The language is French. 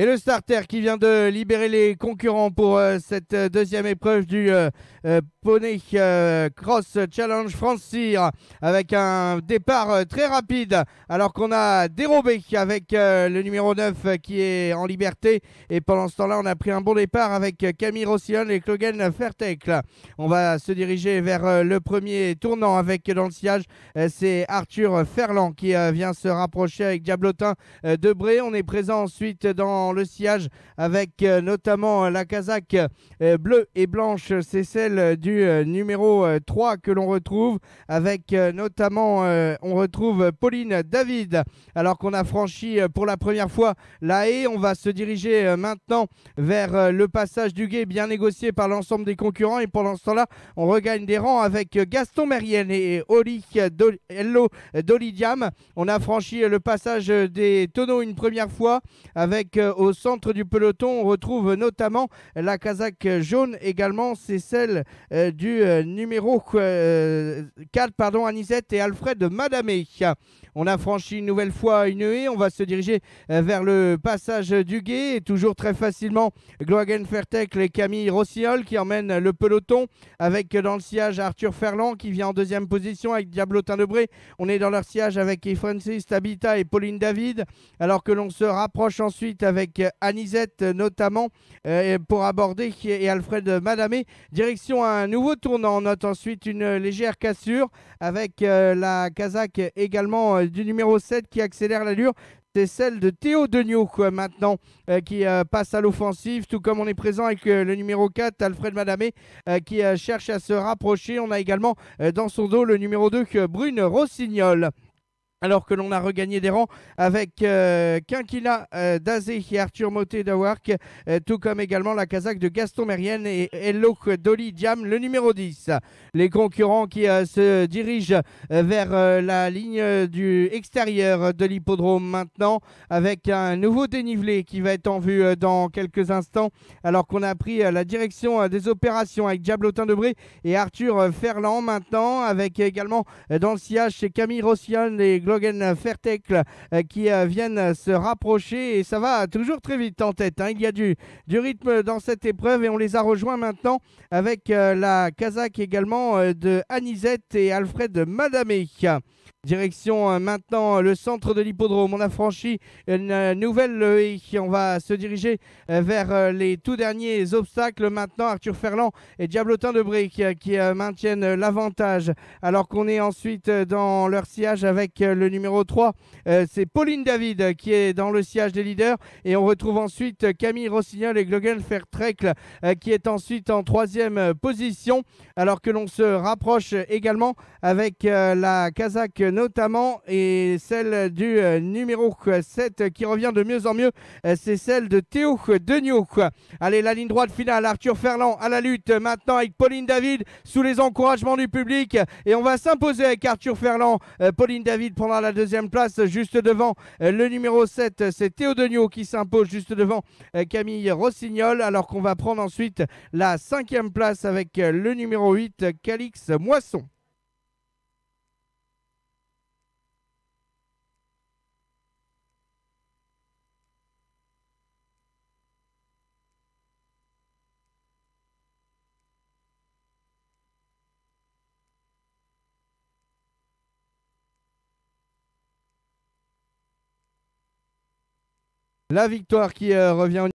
Et le starter qui vient de libérer les concurrents pour euh, cette euh, deuxième épreuve du euh, Poney Cross Challenge France avec un départ très rapide alors qu'on a dérobé avec le numéro 9 qui est en liberté et pendant ce temps-là on a pris un bon départ avec Camille Rossillon et Clogan Fertecle. On va se diriger vers le premier tournant avec dans le sillage c'est Arthur Ferland qui vient se rapprocher avec Diablotin Debré. On est présent ensuite dans le sillage avec euh, notamment euh, la casaque euh, bleue et blanche. C'est celle du numéro 3 que l'on retrouve avec notamment, on retrouve Pauline David alors qu'on a franchi pour la première fois la haie. On va se diriger maintenant vers le passage du guet bien négocié par l'ensemble des concurrents et pendant ce temps-là, on regagne des rangs avec Gaston Merienne et Oli Dolidiam. On a franchi le passage des tonneaux une première fois avec au centre du peloton. On retrouve notamment la casaque jaune également, c'est celle euh, du euh, numéro 4, euh, pardon, Anisette et Alfred Madame. On a franchi une nouvelle fois une haie. On va se diriger euh, vers le passage du guet. Et toujours très facilement, Gloagen Fertek et Camille Rossiol qui emmènent le peloton. Avec euh, dans le sillage Arthur Ferland qui vient en deuxième position avec Diablotin Debré. On est dans leur sillage avec Francis Tabita et Pauline David. Alors que l'on se rapproche ensuite avec euh, Anisette notamment pour aborder et Alfred Madamé. Direction un nouveau tournant. On note ensuite une légère cassure avec la Kazakh également du numéro 7 qui accélère l'allure c'est celle de Théo Degnaud maintenant euh, qui euh, passe à l'offensive, tout comme on est présent avec euh, le numéro 4, Alfred Madamé, qui cherche à se rapprocher. On a également dans son dos le numéro 2, Brune Rossignol alors que l'on a regagné des rangs avec euh, Quinquila euh, Dazé et Arthur Moté d'Awark, euh, tout comme également la Kazakh de Gaston Merienne et Hello Dolly Diam, le numéro 10. Les concurrents qui euh, se dirigent euh, vers la ligne du extérieur de l'hippodrome maintenant, avec un nouveau dénivelé qui va être en vue dans quelques instants, alors qu'on a pris la direction des opérations avec Diablotin Debré et Arthur Ferland maintenant, avec également dans le sillage chez Camille Rossian et Logan Fertek euh, qui euh, viennent euh, se rapprocher et ça va toujours très vite en tête. Hein. Il y a du, rythme dans cette épreuve et on les a rejoints maintenant avec la Kazakh également de Anisette et Alfred Madamek. Direction euh, maintenant le centre de l'hippodrome. On a franchi une euh, nouvelle euh, et on va se diriger vers les tout derniers obstacles. Maintenant, Arthur Ferland et Diablotin de Brique qui, maintiennent l'avantage. Alors qu'on est ensuite dans leur siège avec le numéro 3. C'est Pauline David qui est dans le siège des leaders. Et on retrouve ensuite Camille Rossignol et Glogen Fertrecle qui est ensuite en troisième position. Alors que l'on se rapproche également avec la Kazakh notamment, et celle du euh, numéro 7 euh, qui revient de mieux en mieux, euh, c'est celle de Théo Degnaud. Allez, la ligne droite finale, Arthur Ferland à la lutte maintenant avec Pauline David sous les encouragements du public. Et on va s'imposer avec Arthur Ferland. Pauline David prendra la deuxième place juste devant le numéro 7. C'est Théo Degnaud qui s'impose juste devant Camille Rossignol. Alors qu'on va prendre ensuite la cinquième place avec le numéro 8, Calix Moisson. La victoire qui euh, revient au